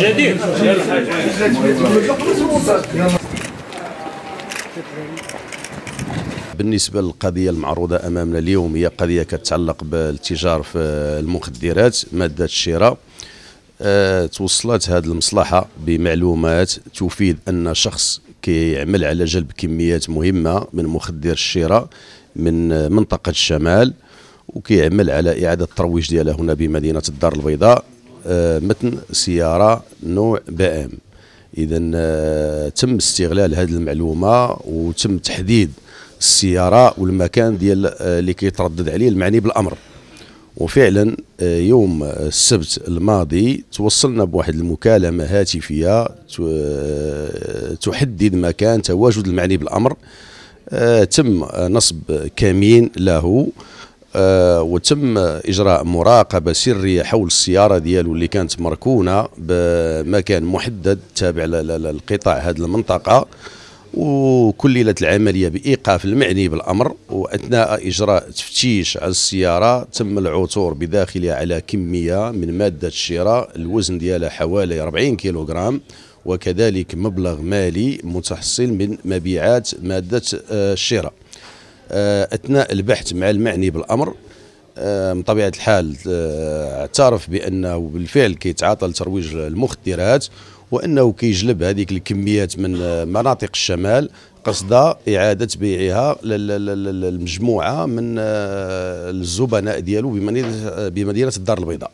جديد بالنسبه للقضيه المعروضه امامنا اليوم هي قضيه كتعلق بالتجار في المخدرات ماده الشراء أه توصلت هذه المصلحه بمعلومات تفيد ان شخص كيعمل على جلب كميات مهمه من مخدر الشراء من منطقه الشمال وكيعمل على اعاده الترويج ديالها هنا بمدينه الدار البيضاء آه، متن سياره نوع ام اذا آه، تم استغلال هذه المعلومه وتم تحديد السياره والمكان ديال آه، اللي كيتردد عليه المعني بالامر وفعلا يوم السبت الماضي توصلنا بواحد المكالمه هاتفيه تحدد مكان تواجد المعني بالامر تم نصب كمين له آه، وتم اجراء مراقبه سريه حول السياره ديالو اللي كانت مركونه بمكان محدد تابع للقطاع هذه المنطقه وكللت العمليه بايقاف المعني بالامر واثناء اجراء تفتيش على السياره تم العثور بداخلها على كميه من ماده الشراء الوزن ديالها حوالي 40 كيلوغرام وكذلك مبلغ مالي متحصل من مبيعات ماده آه، الشراء آه، اثناء البحث مع المعني بالامر آه، من طبيعه الحال آه، اعترف بانه بالفعل كيتعاطى لترويج المخدرات وانه كيجلب هذيك الكميات من مناطق الشمال قصد اعاده بيعها للمجموعه من الزبناء ديالو بمدينه الدار البيضاء